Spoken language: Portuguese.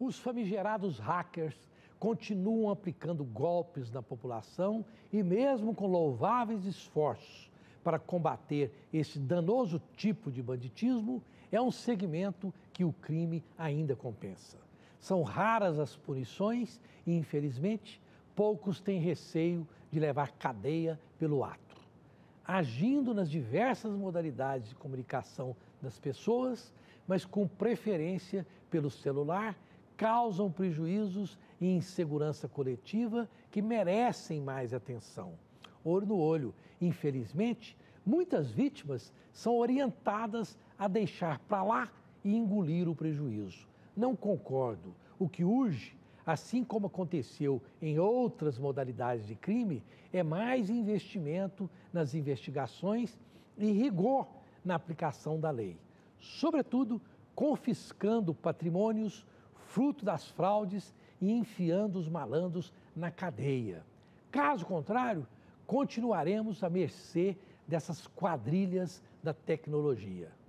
os famigerados hackers continuam aplicando golpes na população e, mesmo com louváveis esforços para combater esse danoso tipo de banditismo, é um segmento que o crime ainda compensa. São raras as punições e, infelizmente, poucos têm receio de levar cadeia pelo ato. Agindo nas diversas modalidades de comunicação das pessoas, mas com preferência pelo celular causam prejuízos e insegurança coletiva que merecem mais atenção. Olho no olho. Infelizmente, muitas vítimas são orientadas a deixar para lá e engolir o prejuízo. Não concordo. O que urge, assim como aconteceu em outras modalidades de crime, é mais investimento nas investigações e rigor na aplicação da lei. Sobretudo, confiscando patrimônios fruto das fraudes e enfiando os malandros na cadeia. Caso contrário, continuaremos à mercê dessas quadrilhas da tecnologia.